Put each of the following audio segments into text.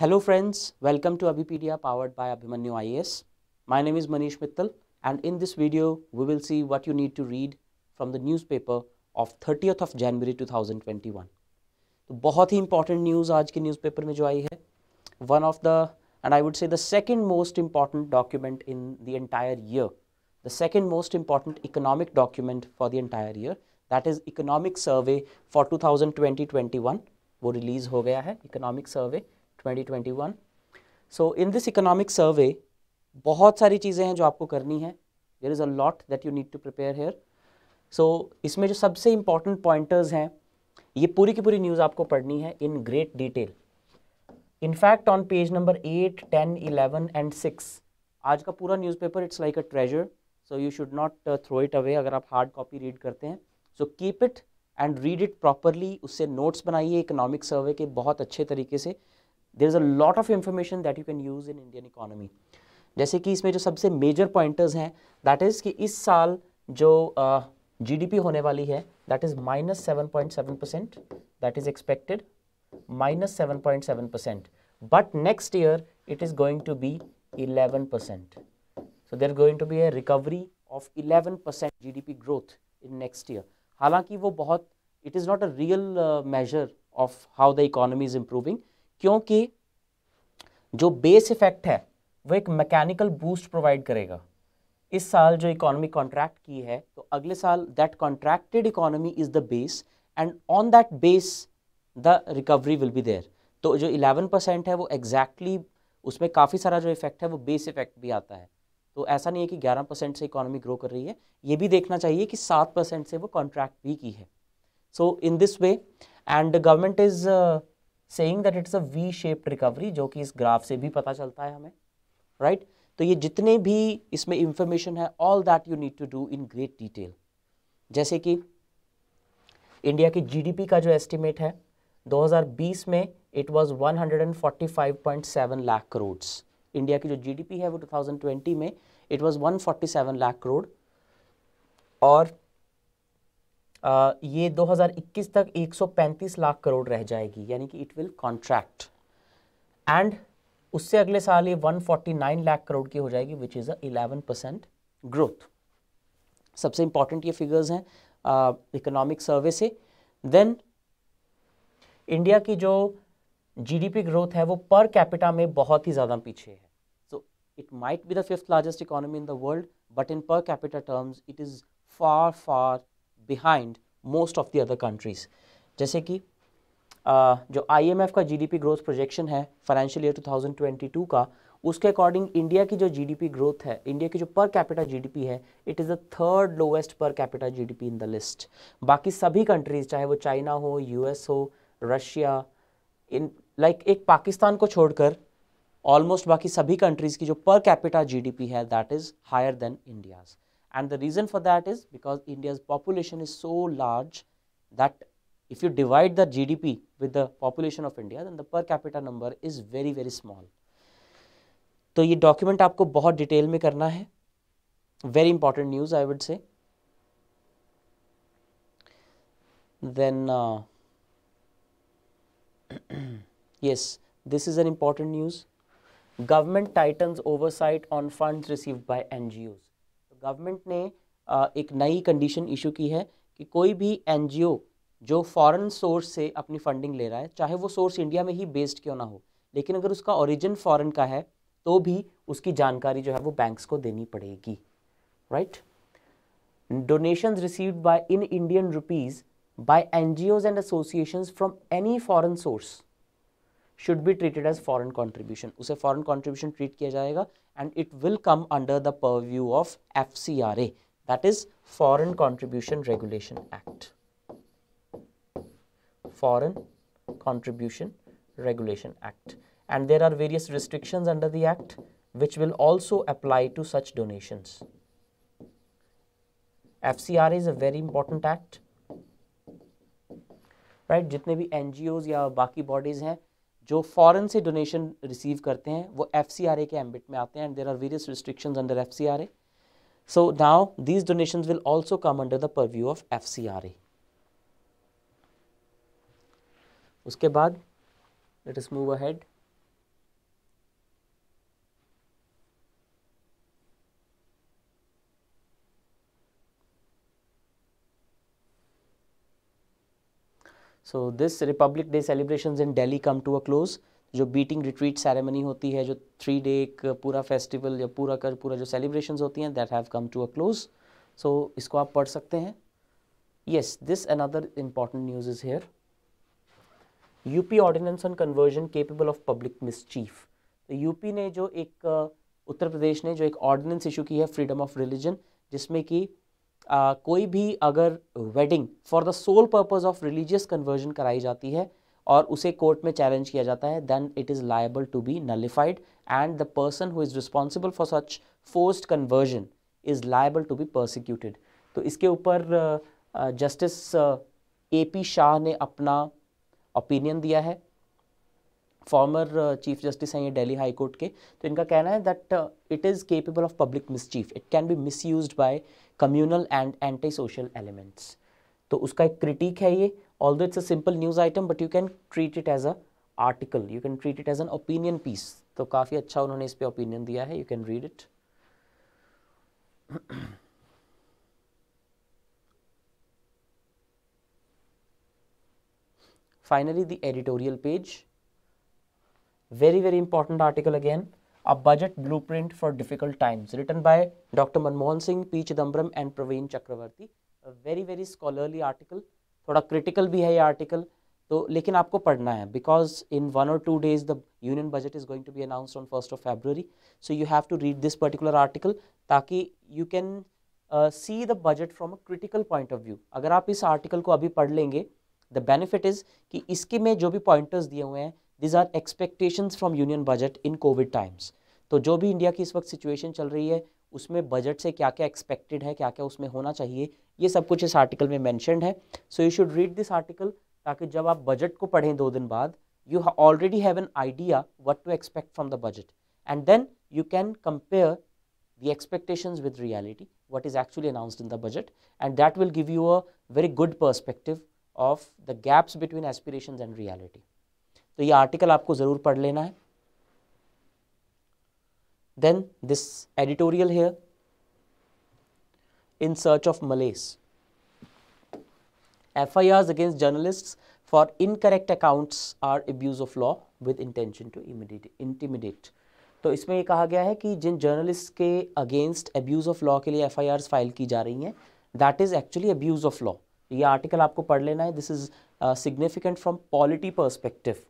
Hello friends, welcome to Abipedia powered by Abhimanyu IAS. My name is Manish Mittal and in this video we will see what you need to read from the newspaper of 30th of January 2021. So, very important news आज newspaper में जो one of the and I would say the second most important document in the entire year the second most important economic document for the entire year that is economic survey for 2020-21 वो release ho गया economic survey 2021 so in this economic survey बहुत सारी चीज़ें हैं जो आपको करनी है there is a lot that you need to prepare here so इसमें जो सबसे इम्पॉर्टेंट पॉइंटर्स हैं ये पूरी की पूरी न्यूज़ आपको पढ़नी है in great detail in fact on page number eight ten eleven and six आज का पूरा newspaper it's like a treasure so you should not throw it away अगर आप हार्ड कॉपी रीड करते हैं so keep it and read it properly उससे notes बनाइए economic survey के बहुत अच्छे तरीके से there is a lot of that that you can use in Indian economy जैसे कि इसमें जो सबसे मेजर पॉइंटर्स हैं दैट इज़ कि इस साल जो जीडीपी uh, होने वाली है that is minus seven point seven percent that is expected minus seven point seven percent but next year it is going to be 11 percent so there going to be a recovery of 11 percent gdp growth in next year हालांकि वो बहुत it is not a real measure of how the economy is improving क्योंकि जो base effect है वो एक mechanical boost provide करेगा इस साल जो इकोनॉमी कॉन्ट्रैक्ट की है तो अगले साल that contracted economy is the base and on that base the recovery will be there तो जो 11 परसेंट है वो एग्जैक्टली exactly, उसमें काफ़ी सारा जो इफेक्ट है वो बेस इफेक्ट भी आता है तो ऐसा नहीं है कि 11 परसेंट से इकोनॉमी ग्रो कर रही है ये भी देखना चाहिए कि 7 परसेंट से वो कॉन्ट्रैक्ट भी की है so in this way and government is saying that it's a V shaped recovery जो कि इस ग्राफ से भी पता चलता है हमें राइट right? तो ये जितने भी इसमें इंफॉर्मेशन है all that you need to do in great detail जैसे कि इंडिया की जीडीपी का जो एस्टिमेट है 2020 में it was 145.7 lakh crore India की जो जीडीपी है वो 2020 में इट वाज 147 लाख करोड़ और ये 2021 तक 135 लाख करोड़ रह जाएगी यानी कि इट विल कॉन्ट्रैक्ट एंड उससे अगले साल ये 149 लाख करोड़ की हो जाएगी which is a 11 percent growth सबसे इंपॉर्टेंट ये फिगर्स हैं इकोनॉमिक सर्वे से देन इंडिया की जो जीडीपी ग्रोथ है वो पर कैपिटा में बहुत ही ज़्यादा पीछे है so it might be the fifth largest economy in the world but in per capita terms it is far far behind most of the other countries जैसे कि आ, जो आईएमएफ का जीडीपी ग्रोथ प्रोजेक्शन है फाइनेंशियल ईयर 2022 का उसके according India की जो जीडीपी ग्रोथ है इंडिया की जो पर कैपिटा जीडीपी है it is the third lowest per capita GDP in the list बाकी सभी कंट्रीज चाहे वो चाइना हो यूएस हो रशिया इन लाइक like, एक पाकिस्तान को छोड़कर ऑलमोस्ट बाकी सभी कंट्रीज़ की जो पर कैपिटा जीडीपी है that is higher than India's And the reason for that is because India's population is so large that if you divide the GDP with the population of India, then the per capita number is very very small. तो ये document आपको to detail में करना है Very important news, I would say. Then uh, yes this is an important news government tightens oversight on funds received by ngos government ने एक नई condition issue की है कि कोई भी एन जो फॉरेन सोर्स से अपनी फंडिंग ले रहा है चाहे वो सोर्स इंडिया में ही बेस्ड क्यों ना हो लेकिन अगर उसका ओरिजिन फॉरेन का है तो भी उसकी जानकारी जो है वो बैंक्स को देनी पड़ेगी right donations received by in Indian rupees by NGOs and associations from any foreign source should be treated as foreign contribution उसे फॉरन कॉन्ट्रीब्यूशन ट्रीट किया जाएगा and it will come under the purview of FCRA that is Foreign Contribution Regulation Act. Foreign Contribution Regulation Act and there are various restrictions under the act which will also apply to such donations. FCRA is a very important act. right? Jitne भी NGOs ya baki bodies हैं जो foreign से donation receive करते हैं वो F C R ए के ambit में आते हैं and there are various restriction under F C R A so now these donation will also come under the purview of F C R A उसके बाद let us move ahead so this Republic Day celebration in Delhi come to a close जो beating retreat ceremony होती है जो three day एक पूरा festival या पूरा कर पूरा जो सेलिब्रेशन होती हैं that have come to a close so इसको आप पढ़ सकते हैं yes this another important news is here UP ordinance on conversion capable of public mischief UP ने जो एक उत्तर प्रदेश ने जो एक ऑर्डिनेंस इशू की है फ्रीडम ऑफ रिलीजन जिसमें कि आ, कोई भी अगर wedding for the sole purpose of religious conversion कराई जाती है और उसे कोर्ट में चैलेंज किया जाता है then it is liable to be nullified and the person who is responsible for such forced conversion is liable to be prosecuted तो इसके ऊपर जस्टिस ए पी शाह ने अपना ओपिनियन दिया है फॉर्मर चीफ जस्टिस हैं ये डेली हाई कोर्ट के तो इनका कहना है that it is capable of public mischief it can be misuse by communal and anti social elements तो उसका एक क्रिटिक है ये although it's a simple news item but you can treat it as a article you can treat it as an opinion piece तो काफ़ी अच्छा उन्होंने इस पर ओपिनियन दिया है you can read it finally the editorial page very very important article again a budget blueprint for difficult times written by dr manmohan singh p chidambaram and praveen chakravarti a very very scholarly article thoda critical bhi hai ye article to lekin aapko padhna hai because in one or two days the union budget is going to be announced on 1st of february so you have to read this particular article taki you can see the budget from a critical point of view अगर आप इस article को अभी पढ़ लेंगे the benefit is कि इसके में जो भी पॉइंटर्स दिए हुए हैं these are expectations from union budget in Covid times तो जो भी इंडिया की इस वक्त सिचुएशन चल रही है उसमें बजट से क्या क्या एक्सपेक्टेड है क्या क्या उसमें होना चाहिए ये सब कुछ इस आर्टिकल में मैंशनड है so you should read this article ताकि जब आप बजट को पढ़ें दो दिन बाद you already have an idea what to expect from the budget and then you can compare the expectations with reality what is actually announced in the budget and that will give you a very good perspective of the gaps between aspirations and reality. तो ये article आपको ज़रूर पढ़ लेना है then this editorial here in search of malice F I R against journalist for incorrect accounts are abuse of law with intention to immediate intimidate तो इसमें यह कहा गया है कि जिन जर्नलिस्ट के अगेंस्ट अब्यूज़ ऑफ लॉ के लिए एफ आई आर फाइल की जा रही हैं that is actually abuse of law ये आर्टिकल आपको पढ़ लेना है this is significant from polity perspective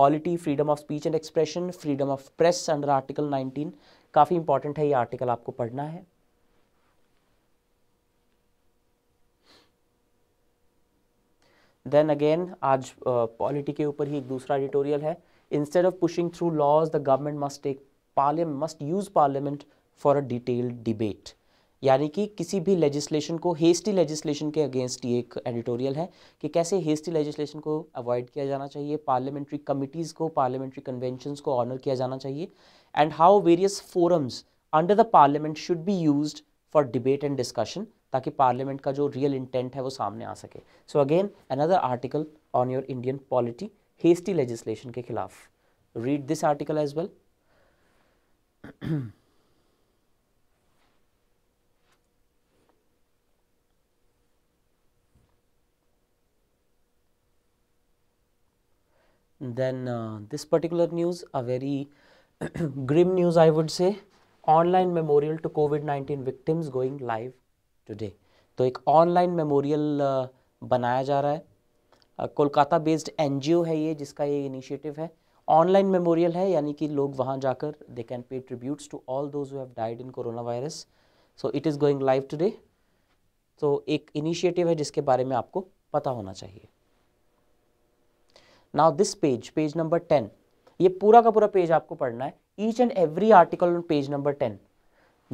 polity freedom of speech and expression freedom of press under article 19 काफ़ी इंपॉर्टेंट है ये आर्टिकल आपको पढ़ना है देन अगेन आज पॉलिटी uh, के ऊपर ही एक दूसरा एडिटोरियल है instead of pushing through laws the government must take parliament must use parliament for a detailed debate यानी कि किसी भी लेजिस्लेशन को हेस्टी लेजिस्लेशन के अगेंस्ट ये एक एडिटोरियल है कि कैसे हेस्टी लेजिस्लेशन को अवॉइड किया जाना चाहिए पार्लियामेंट्री कमिटीज़ को पार्लियामेंट्री कन्वेंशनस को ऑनर किया जाना चाहिए and how various forums under the parliament should be use for debate and discussion ताकि पार्लियामेंट का जो रियल इंटेंट है वो सामने आ सके so again another article on your Indian polity hasty legislation के खिलाफ read this article as well then uh, this particular news a very grim news i would say online memorial to covid-19 victims going live today तो एक online memorial uh, बनाया जा रहा है Kolkata based NGO है ये जिसका ये इनिशिएटिव है ऑनलाइन मेमोरियल है यानी कि लोग वहाँ जाकर they can pay tributes to all those who have died in coronavirus so it is going live today तो एक इनिशिएटिव है जिसके बारे में आपको पता होना चाहिए now this page page number ten ये पूरा का पूरा पेज आपको पढ़ना है each and every article on page number ten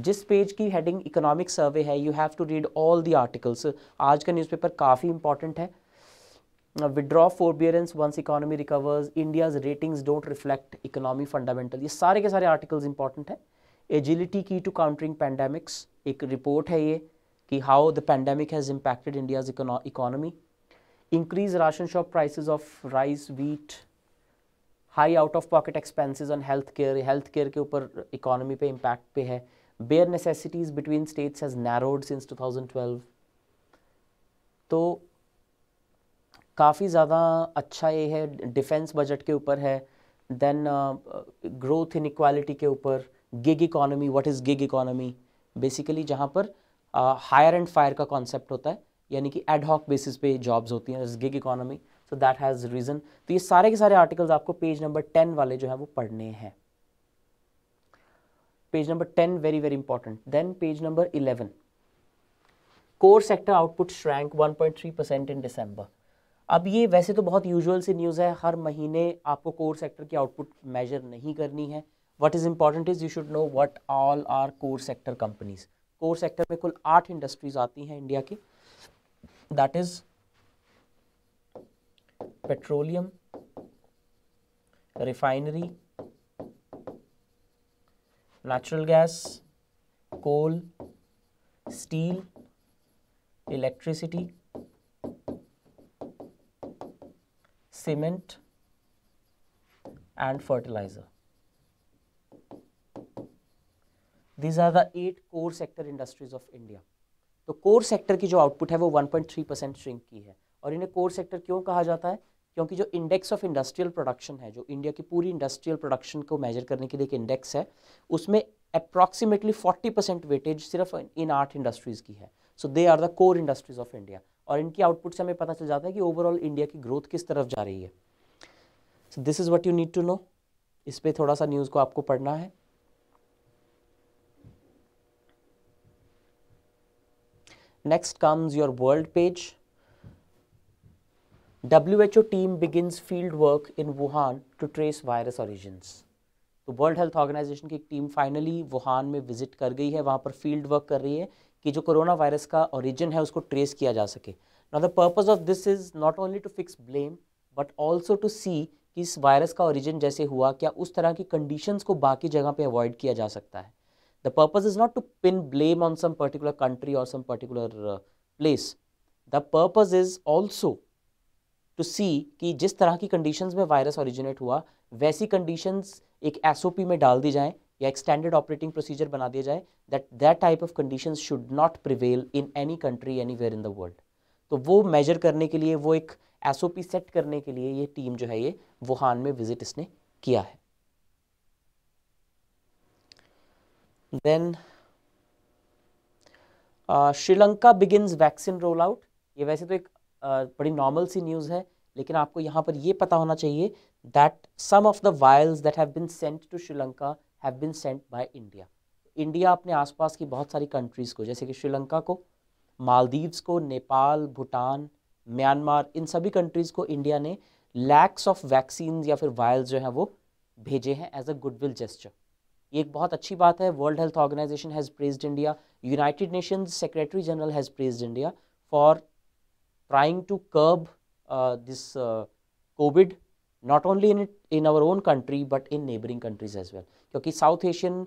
जिस पेज की हेडिंग इकोनॉमिक सर्वे है you have to read all the articles आज का न्यूज़पेपर काफ़ी इंपॉर्टेंट है withdraw forbearance once economy recovers India's ratings don't reflect economy fundamental ये सारे के सारे आर्टिकल्स इंपॉर्टेंट हैं agility key to countering pandemics एक रिपोर्ट है ये कि how the pandemic has impacted India's economy increase ration shop prices of rice wheat high out of pocket expenses on health care health care के ऊपर economy पे impact पे है bare necessities between states has narrowed since twelve तो काफ़ी ज़्यादा अच्छा ये है डिफेंस बजट के ऊपर है देन ग्रोथ इन इक्वालिटी के ऊपर gig economy what is gig economy basically जहाँ पर हायर एंड फायर का कॉन्सेप्ट होता है यानी कि एडहॉक बेसिस पे जॉब्स होती हैं gig economy so that has reason तो ये सारे के सारे आर्टिकल्स आपको पेज नंबर टेन वाले जो है वो पढ़ने हैं page number ten very very important then page number eleven core sector output shrank 1.3 percent in December अब ये वैसे तो बहुत यूजुअल सी न्यूज़ है हर महीने आपको कोर सेक्टर की आउटपुट मेजर नहीं करनी है what is important is you should know what all are core sector companies core sector में कुल आठ इंडस्ट्रीज़ आती हैं इंडिया की that is petroleum refinery natural gas coal steel electricity cement and fertilizer these are the eight core sector industries of india तो core sector की जो output है वो 1.3 परसेंट श्रिंक की है और इन्हें कोर सेक्टर क्यों कहा जाता है क्योंकि जो इंडेक्स ऑफ इंडस्ट्रियल प्रोडक्शन है जो इंडिया की पूरी इंडस्ट्रियल प्रोडक्शन को मेजर करने के लिए एक इंडेक्स है उसमें अप्रॉक्सीमेटली 40 परसेंट वेटेज सिर्फ इन आठ इंडस्ट्रीज़ की है so they are the core industries of India और इनकी आउटपुट से हमें पता चल जाता है कि ओवरऑल इंडिया की ग्रोथ किस तरफ जा रही है so this is what you need to know इस पर थोड़ा सा न्यूज़ को आपको पढ़ना है Next comes your world page. WHO team begins field work in Wuhan to trace virus origins. तो वर्ल्ड हेल्थ ऑर्गेनाइजेशन की एक टीम फाइनली वुहान में विजिट कर गई है वहाँ पर फील्ड वर्क कर रही है कि जो कोरोना वायरस का ओरिजिन है उसको ट्रेस किया जा सके now the purpose of this is not only to fix blame but also to see कि इस वायरस का ओरिजिन जैसे हुआ क्या उस तरह की कंडीशंस को बाकी जगह पे अवॉइड किया जा सकता है The purpose is not to pin blame on some particular country or some particular uh, place. The purpose is also to see कि जिस तरह की कंडीशंस में वायरस ओरिजिनेट हुआ वैसी कंडीशंस एक एसओपी में डाल दी जाएं या एक स्टैंडर्ड ऑपरेटिंग प्रोसीजर बना दिया जाए that that type of conditions should not prevail in any country anywhere in the world तो वो मेजर करने के लिए वो एक एसओपी सेट करने के लिए ये टीम जो है ये वुहान में विजिट इसने किया है then Sri Lanka begins vaccine roll out ये वैसे तो एक uh, बड़ी नॉर्मल सी न्यूज़ है लेकिन आपको यहाँ पर यह पता होना चाहिए that some of the vials that have been sent to Sri Lanka have been sent by India India अपने आसपास की बहुत सारी कंट्रीज़ को जैसे कि श्रीलंका को मालदीव्स को नेपाल भूटान म्यांमार इन सभी कंट्रीज़ को इंडिया ने लैक्स ऑफ वैक्सीन या फिर वायल्स जो हैं वो भेजे हैं एज अ गुडविल जेस्चर ये एक बहुत अच्छी बात है World Health Organization has praised India United Nations Secretary General has praised India for trying to curb this Covid not only in in our own country but in neighbouring countries as well क्योंकि South Asian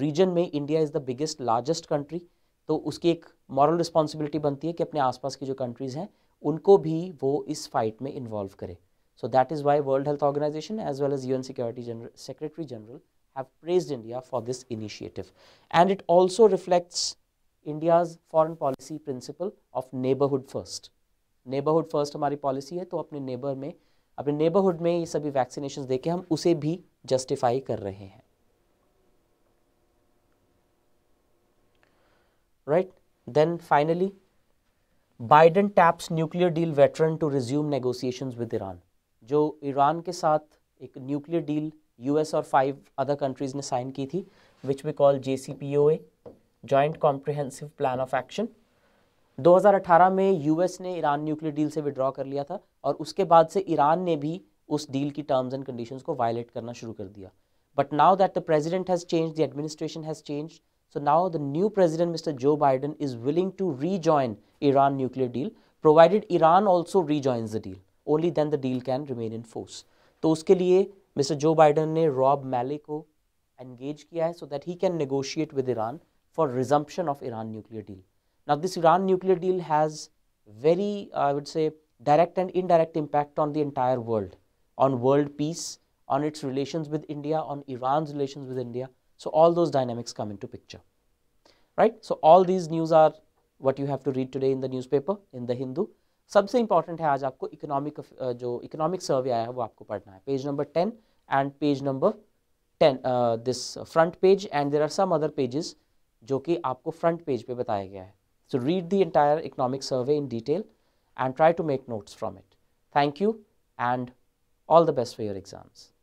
region में India is the biggest largest country तो उसकी एक moral responsibility बनती है कि अपने आसपास की जो कंट्रीज़ हैं उनको भी वो इस फाइट में इन्वॉल्व करे so that is why World Health Organization as well as U N security general secretary general have praised India for this initiative. And it also reflects India's foreign policy principle of neighborhood first. Neighborhood first हमारी policy है तो अपने neighbor में अपने neighborhood में ये सभी vaccinations देके हम उसे भी justify कर रहे हैं right? Then finally, Biden taps nuclear deal veteran to resume negotiations with Iran. जो ईरान के साथ एक न्यूक्लियर डील यूएस और फाइव अदर कंट्रीज़ ने साइन की थी which we call J C P O A joint comprehensive plan of action 2018 में US ने ईरान न्यूक्लियर डील से विड्रॉ कर लिया था और उसके बाद से ईरान ने भी उस डील की टर्म्स एंड कंडीशंस को वायलेट करना शुरू कर दिया but now that the president has change the administration has change the new president Mister Joe Biden is willing to rejoin Iran nuclear deal provided Iran also re rejoins the deal only then the deal can remain in force तो उसके लिए Mr. Joe Biden ने Rob Malley को engage किया है so that he can negotiate with Iran for resumption of Iran now this iran nuclear deal has very i would say direct and indirect impact on the entire world on world peace on its relations with india on iran's relations with india so all those dynamics come into picture right so all these news are what you have to read today in the newspaper in the hindu सबसे important है आज आपको economic जो economic survey आया है वो आपको पढ़ना है page number ten and page number ten this front page and there are some other pages जो कि आपको फ्रंट पेज पे बताया गया है so read the entire economic survey in detail and try to make notes from it thank you and all the best for your exams